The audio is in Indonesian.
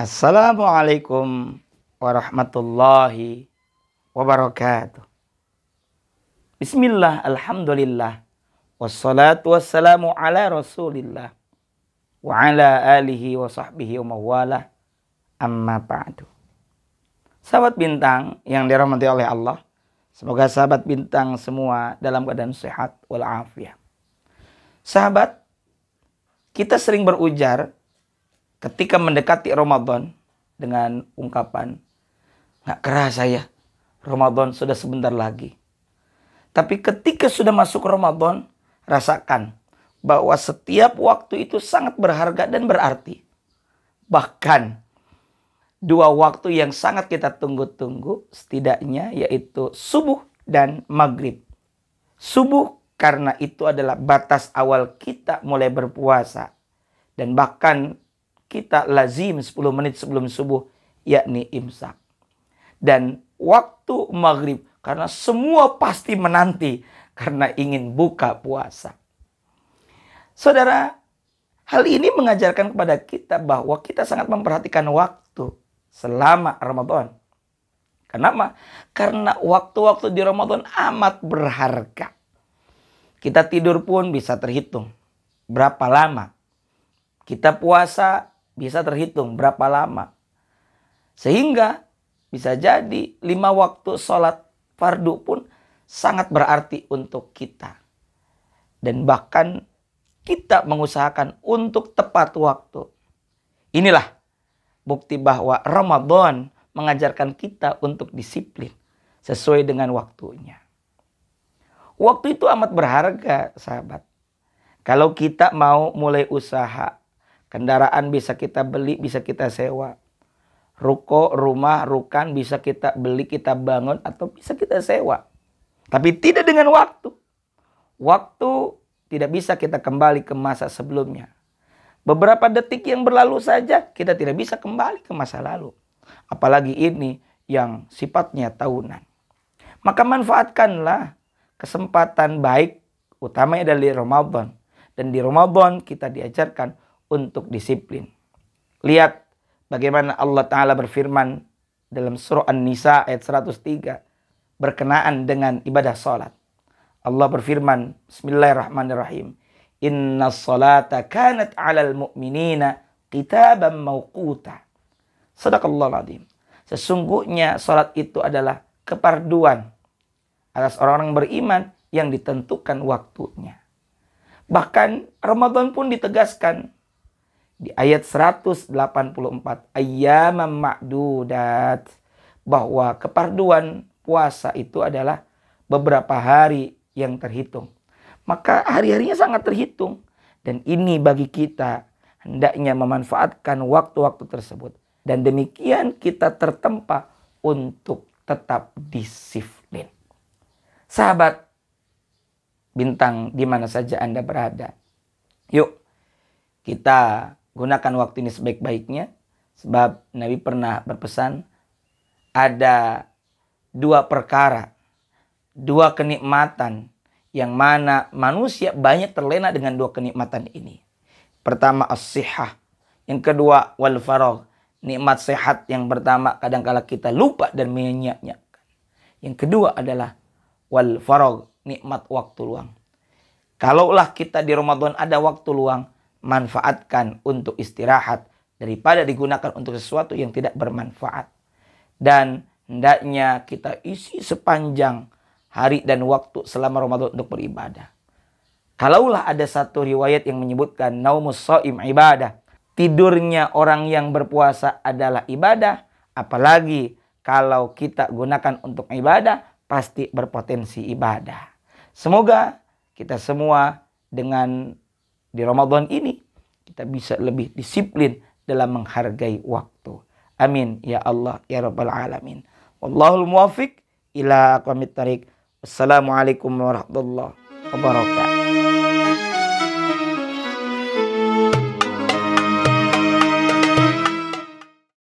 Assalamualaikum warahmatullahi wabarakatuh. Bismillah, Alhamdulillah. Wassalatu wassalamu ala rasulillah. Wa ala alihi wa sahbihi wa mawala. Amma ba'du. Sahabat bintang yang dirahmati oleh Allah. Semoga sahabat bintang semua dalam keadaan sehat walafiat. Sahabat, kita sering berujar ketika mendekati Ramadan dengan ungkapan nggak kerasa ya Ramadan sudah sebentar lagi. Tapi ketika sudah masuk Ramadan, rasakan bahwa setiap waktu itu sangat berharga dan berarti. Bahkan dua waktu yang sangat kita tunggu-tunggu setidaknya yaitu subuh dan maghrib. Subuh karena itu adalah batas awal kita mulai berpuasa. Dan bahkan kita lazim 10 menit sebelum subuh yakni imsak. Dan waktu maghrib karena semua pasti menanti karena ingin buka puasa. Saudara, hal ini mengajarkan kepada kita bahwa kita sangat memperhatikan waktu selama Ramadan. Kenapa? Karena waktu-waktu di Ramadan amat berharga. Kita tidur pun bisa terhitung. Berapa lama? Kita puasa bisa terhitung berapa lama. Sehingga bisa jadi lima waktu sholat fardu pun sangat berarti untuk kita. Dan bahkan kita mengusahakan untuk tepat waktu. Inilah bukti bahwa Ramadan mengajarkan kita untuk disiplin sesuai dengan waktunya. Waktu itu amat berharga, sahabat. Kalau kita mau mulai usaha Kendaraan bisa kita beli, bisa kita sewa. Ruko, rumah, rukan bisa kita beli, kita bangun, atau bisa kita sewa. Tapi tidak dengan waktu. Waktu tidak bisa kita kembali ke masa sebelumnya. Beberapa detik yang berlalu saja, kita tidak bisa kembali ke masa lalu. Apalagi ini yang sifatnya tahunan. Maka manfaatkanlah kesempatan baik utamanya dari Ramadan. Dan di Ramadan kita diajarkan untuk disiplin. Lihat bagaimana Allah Ta'ala berfirman dalam surah An-Nisa ayat 103 berkenaan dengan ibadah salat. Allah berfirman, Bismillahirrahmanirrahim. Inna salata kanat alal mu'minina kitaban mawquta. Sadaqallah adzim. Sesungguhnya salat itu adalah keparduan atas orang-orang beriman yang ditentukan waktunya. Bahkan Ramadan pun ditegaskan di ayat 184 ayyaman ma'dudat bahwa keparduan puasa itu adalah beberapa hari yang terhitung. Maka hari-harinya sangat terhitung dan ini bagi kita hendaknya memanfaatkan waktu-waktu tersebut dan demikian kita tertempa untuk tetap disiplin. Sahabat bintang di mana saja Anda berada. Yuk kita Gunakan waktu ini sebaik-baiknya. Sebab Nabi pernah berpesan ada dua perkara, dua kenikmatan yang mana manusia banyak terlena dengan dua kenikmatan ini. Pertama as yang kedua wal farog, nikmat sehat yang pertama kadangkala kita lupa dan menyia-nyiakan. Yang kedua adalah wal farog, nikmat waktu luang. Kalaulah kita di Ramadan ada waktu luang, manfaatkan untuk istirahat daripada digunakan untuk sesuatu yang tidak bermanfaat. Dan hendaknya kita isi sepanjang hari dan waktu selama Ramadan untuk beribadah. Kalaulah ada satu riwayat yang menyebutkan naumus soim ibadah, tidurnya orang yang berpuasa adalah ibadah, apalagi kalau kita gunakan untuk ibadah pasti berpotensi ibadah. Semoga kita semua dengan di Ramadan ini kita bisa lebih disiplin dalam menghargai waktu. Amin ya Allah ya rabbal alamin. Wallahul muwafiq ila aqwamit tariq. Wassalamualaikum warahmatullahi wabarakatuh.